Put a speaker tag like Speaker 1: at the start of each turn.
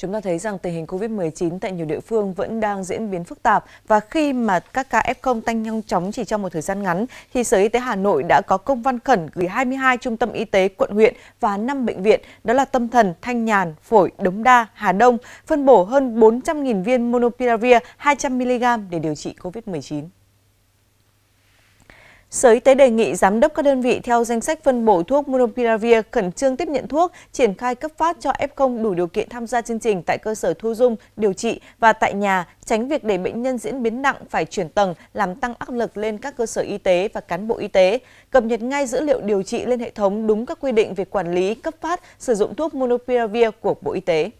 Speaker 1: chúng ta thấy rằng tình hình Covid-19 tại nhiều địa phương vẫn đang diễn biến phức tạp và khi mà các ca F0 tăng nhanh chóng chỉ trong một thời gian ngắn thì Sở Y tế Hà Nội đã có công văn khẩn gửi 22 trung tâm y tế quận huyện và 5 bệnh viện đó là Tâm Thần, Thanh Nhàn, Phổi, Đống Đa, Hà Đông phân bổ hơn 400.000 viên Monopiravir 200mg để điều trị Covid-19. Sở Y tế đề nghị giám đốc các đơn vị theo danh sách phân bổ thuốc Monopiravir khẩn trương tiếp nhận thuốc, triển khai cấp phát cho F0 đủ điều kiện tham gia chương trình tại cơ sở thu dung, điều trị và tại nhà, tránh việc để bệnh nhân diễn biến nặng phải chuyển tầng, làm tăng áp lực lên các cơ sở y tế và cán bộ y tế. Cập nhật ngay dữ liệu điều trị lên hệ thống đúng các quy định về quản lý, cấp phát, sử dụng thuốc Monopiravir của Bộ Y tế.